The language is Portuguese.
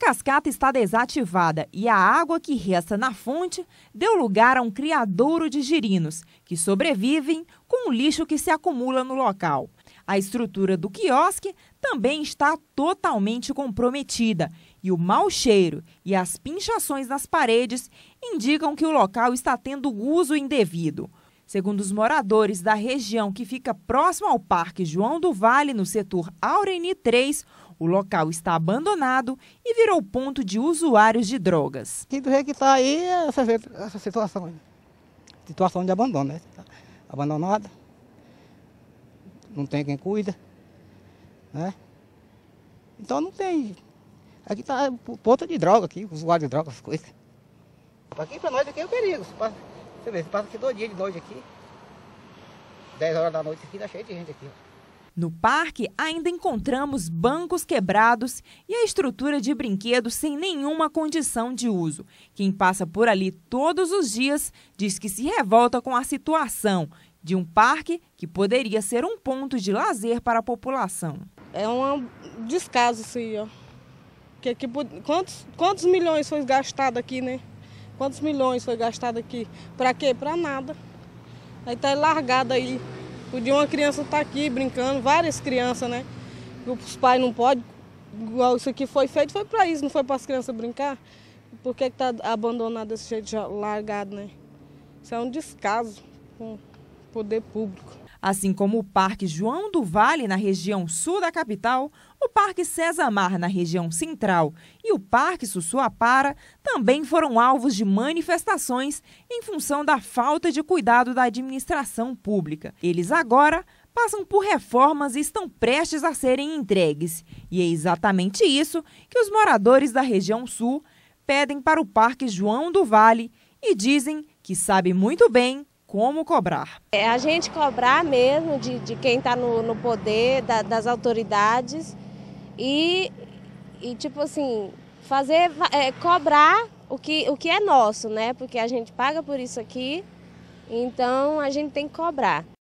cascata está desativada e a água que resta na fonte deu lugar a um criadouro de girinos, que sobrevivem com o lixo que se acumula no local. A estrutura do quiosque também está totalmente comprometida e o mau cheiro e as pinchações nas paredes indicam que o local está tendo uso indevido. Segundo os moradores da região que fica próximo ao Parque João do Vale, no setor Aureni 3, o local está abandonado e virou ponto de usuários de drogas. Quem do jeito que está aí, é essa, essa situação aí. Situação de abandono, né? Tá Abandonada. Não tem quem cuida, né? Então não tem. Aqui está ponto de droga, aqui, usuário de droga, essas coisas. Aqui para nós aqui é o perigo. Você vê, você passa aqui dois dias de noite aqui. 10 horas da noite aqui, tá cheio de gente aqui. No parque, ainda encontramos bancos quebrados e a estrutura de brinquedos sem nenhuma condição de uso. Quem passa por ali todos os dias diz que se revolta com a situação de um parque que poderia ser um ponto de lazer para a população. É um descaso isso aí, ó. Que aqui, quantos, quantos milhões foi gastado aqui, né? Quantos milhões foi gastado aqui? Para quê? Para nada. Aí tá largado aí. Podia uma criança estar tá aqui brincando, várias crianças, né? Os pais não podem. Igual isso aqui foi feito, foi para isso, não foi para as crianças brincar. Por que está abandonado desse jeito, largado, né? Isso é um descaso com o poder público. Assim como o Parque João do Vale, na região sul da capital, o Parque César Mar na região central, e o Parque Sussuapara também foram alvos de manifestações em função da falta de cuidado da administração pública. Eles agora passam por reformas e estão prestes a serem entregues. E é exatamente isso que os moradores da região sul pedem para o Parque João do Vale e dizem que sabe muito bem como cobrar. É a gente cobrar mesmo de, de quem está no, no, poder, da, das autoridades e, e tipo assim, fazer é, cobrar o que, o que é nosso, né? Porque a gente paga por isso aqui, então a gente tem que cobrar.